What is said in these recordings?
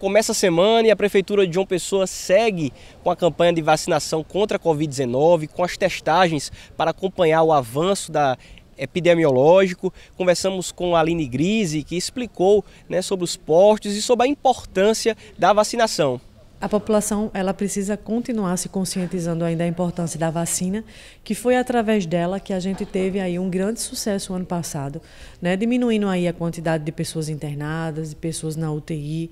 Começa a semana e a Prefeitura de João Pessoa segue com a campanha de vacinação contra a Covid-19, com as testagens para acompanhar o avanço da epidemiológico. Conversamos com a Aline Grise, que explicou né, sobre os postos e sobre a importância da vacinação a população ela precisa continuar se conscientizando ainda da importância da vacina, que foi através dela que a gente teve aí um grande sucesso ano passado, né, diminuindo aí a quantidade de pessoas internadas, de pessoas na UTI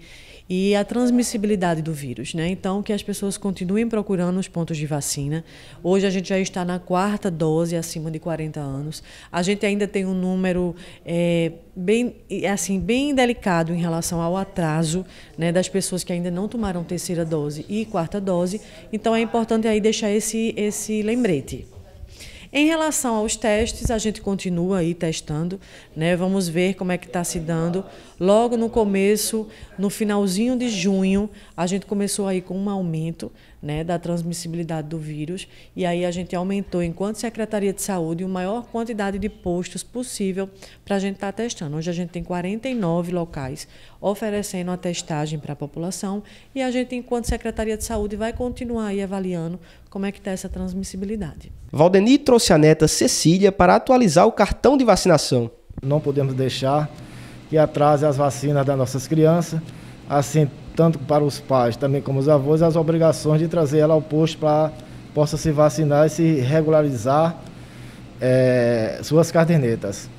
e a transmissibilidade do vírus, né? Então que as pessoas continuem procurando os pontos de vacina. Hoje a gente já está na quarta dose acima de 40 anos. A gente ainda tem um número é, bem assim bem delicado em relação ao atraso, né, das pessoas que ainda não tomaram terceira terceira dose e quarta dose, então é importante aí deixar esse, esse lembrete. Em relação aos testes, a gente continua aí testando, né? Vamos ver como é que está se dando. Logo no começo, no finalzinho de junho, a gente começou aí com um aumento, né, da transmissibilidade do vírus. E aí a gente aumentou, enquanto Secretaria de Saúde, a maior quantidade de postos possível para a gente estar tá testando. Hoje a gente tem 49 locais oferecendo a testagem para a população e a gente, enquanto Secretaria de Saúde, vai continuar aí avaliando como é que está essa transmissibilidade. Valdeni trouxe a neta Cecília para atualizar o cartão de vacinação. Não podemos deixar que atrase as vacinas das nossas crianças. Assim, tanto para os pais, também como os avós, as obrigações de trazer ela ao posto para possa se vacinar e se regularizar é, suas cadernetas.